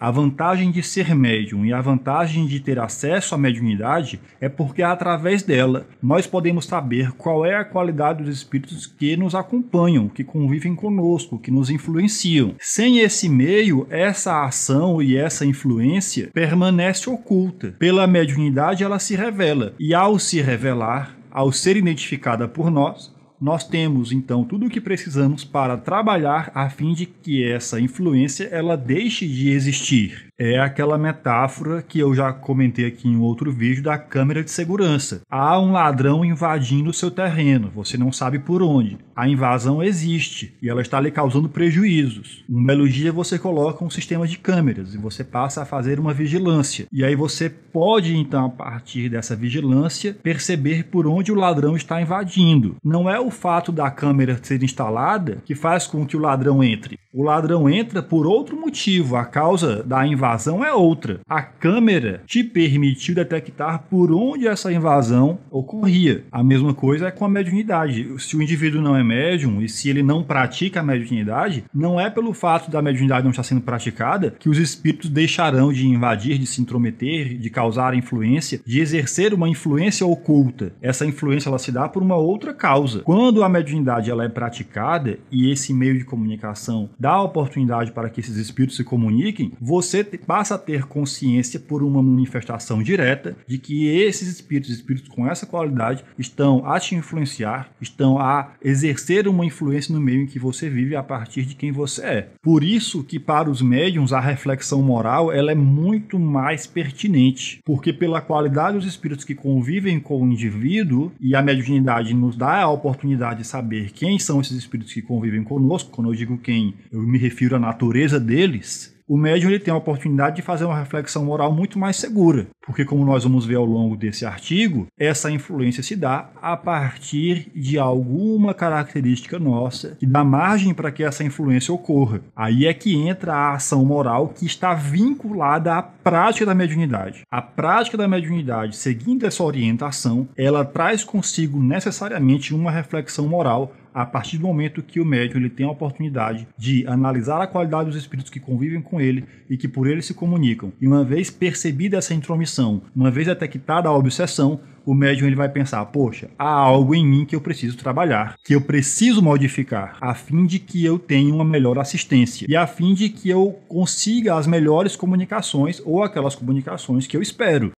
A vantagem de ser médium e a vantagem de ter acesso à mediunidade é porque é através dela nós podemos saber qual é a qualidade dos espíritos que nos acompanham, que convivem conosco, que nos influenciam. Sem esse meio, essa ação e essa influência permanece oculta. Pela mediunidade ela se revela e ao se revelar, ao ser identificada por nós, nós temos então tudo o que precisamos para trabalhar a fim de que essa influência ela deixe de existir é aquela metáfora que eu já comentei aqui em outro vídeo da câmera de segurança. Há um ladrão invadindo o seu terreno, você não sabe por onde. A invasão existe e ela está lhe causando prejuízos. Um belo dia você coloca um sistema de câmeras e você passa a fazer uma vigilância. E aí você pode, então, a partir dessa vigilância, perceber por onde o ladrão está invadindo. Não é o fato da câmera ser instalada que faz com que o ladrão entre. O ladrão entra por outro motivo, a causa da invasão invasão é outra. A câmera te permitiu detectar por onde essa invasão ocorria. A mesma coisa é com a mediunidade. Se o indivíduo não é médium e se ele não pratica a mediunidade, não é pelo fato da mediunidade não estar sendo praticada que os espíritos deixarão de invadir, de se intrometer, de causar influência, de exercer uma influência oculta. Essa influência ela se dá por uma outra causa. Quando a mediunidade ela é praticada e esse meio de comunicação dá oportunidade para que esses espíritos se comuniquem, você passa a ter consciência por uma manifestação direta de que esses espíritos, espíritos com essa qualidade, estão a te influenciar, estão a exercer uma influência no meio em que você vive a partir de quem você é. Por isso que para os médiums a reflexão moral ela é muito mais pertinente, porque pela qualidade dos espíritos que convivem com o indivíduo e a mediunidade nos dá a oportunidade de saber quem são esses espíritos que convivem conosco, quando eu digo quem, eu me refiro à natureza deles, o médium ele tem a oportunidade de fazer uma reflexão moral muito mais segura, porque como nós vamos ver ao longo desse artigo, essa influência se dá a partir de alguma característica nossa que dá margem para que essa influência ocorra. Aí é que entra a ação moral que está vinculada à prática da mediunidade. A prática da mediunidade, seguindo essa orientação, ela traz consigo necessariamente uma reflexão moral a partir do momento que o médium ele tem a oportunidade de analisar a qualidade dos espíritos que convivem com ele e que por ele se comunicam. E uma vez percebida essa intromissão, uma vez detectada a obsessão, o médium ele vai pensar: poxa, há algo em mim que eu preciso trabalhar, que eu preciso modificar, a fim de que eu tenha uma melhor assistência e a fim de que eu consiga as melhores comunicações ou aquelas comunicações que eu espero.